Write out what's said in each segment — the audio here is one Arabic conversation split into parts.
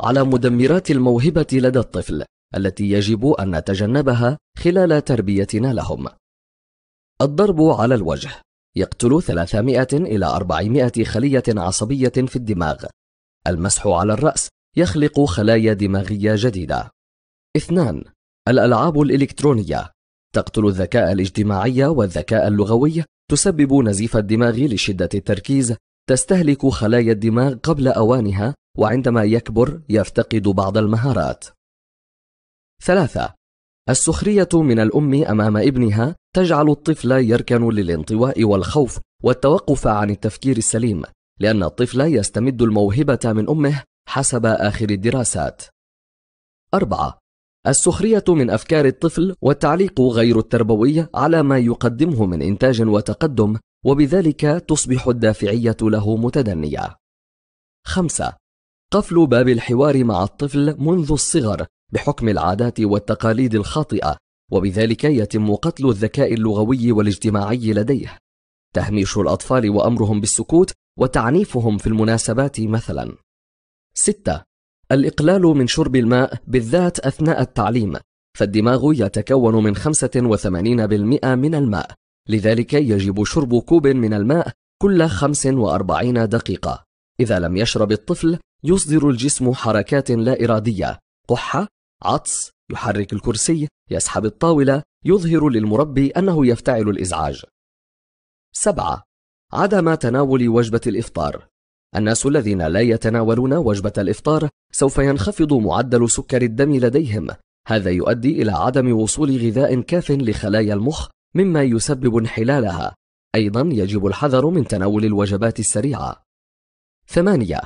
على مدمرات الموهبة لدى الطفل التي يجب أن نتجنبها خلال تربيتنا لهم. الضرب على الوجه يقتل 300 إلى 400 خلية عصبية في الدماغ. المسح على الرأس يخلق خلايا دماغية جديدة. اثنان الألعاب الإلكترونية تقتل الذكاء الاجتماعي والذكاء اللغوي تسبب نزيف الدماغ لشدة التركيز تستهلك خلايا الدماغ قبل أوانها وعندما يكبر يفتقد بعض المهارات. ثلاثة السخرية من الأم أمام ابنها تجعل الطفل يركن للانطواء والخوف والتوقف عن التفكير السليم، لأن الطفل يستمد الموهبة من أمه حسب آخر الدراسات. أربعة السخرية من أفكار الطفل والتعليق غير التربوي على ما يقدمه من إنتاج وتقدم وبذلك تصبح الدافعية له متدنية. خمسة قفل باب الحوار مع الطفل منذ الصغر بحكم العادات والتقاليد الخاطئه وبذلك يتم قتل الذكاء اللغوي والاجتماعي لديه تهميش الاطفال وامرهم بالسكوت وتعنيفهم في المناسبات مثلا 6 الاقلال من شرب الماء بالذات اثناء التعليم فالدماغ يتكون من 85% من الماء لذلك يجب شرب كوب من الماء كل 45 دقيقة إذا لم يشرب الطفل يصدر الجسم حركات لا إرادية قحة، عطس، يحرك الكرسي، يسحب الطاولة، يظهر للمربي أنه يفتعل الإزعاج. 7. عدم تناول وجبة الإفطار الناس الذين لا يتناولون وجبة الإفطار سوف ينخفض معدل سكر الدم لديهم هذا يؤدي إلى عدم وصول غذاء كاف لخلايا المخ مما يسبب انحلالها أيضا يجب الحذر من تناول الوجبات السريعة ثمانية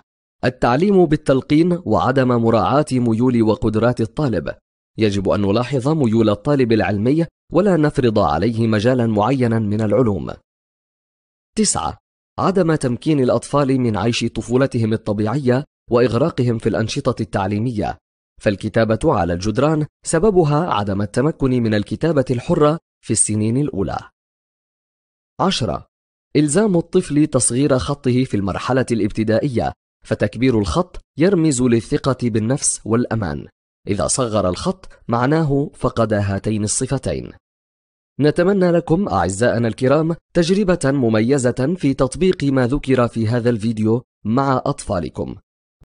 التعليم بالتلقين وعدم مراعاة ميول وقدرات الطالب يجب أن نلاحظ ميول الطالب العلمي ولا نفرض عليه مجالا معينا من العلوم تسعة عدم تمكين الأطفال من عيش طفولتهم الطبيعية وإغراقهم في الأنشطة التعليمية فالكتابة على الجدران سببها عدم التمكن من الكتابة الحرة في السنين الأولى عشرة إلزام الطفل تصغير خطه في المرحلة الابتدائية فتكبير الخط يرمز للثقة بالنفس والأمان إذا صغر الخط معناه فقد هاتين الصفتين نتمنى لكم أعزائنا الكرام تجربة مميزة في تطبيق ما ذكر في هذا الفيديو مع أطفالكم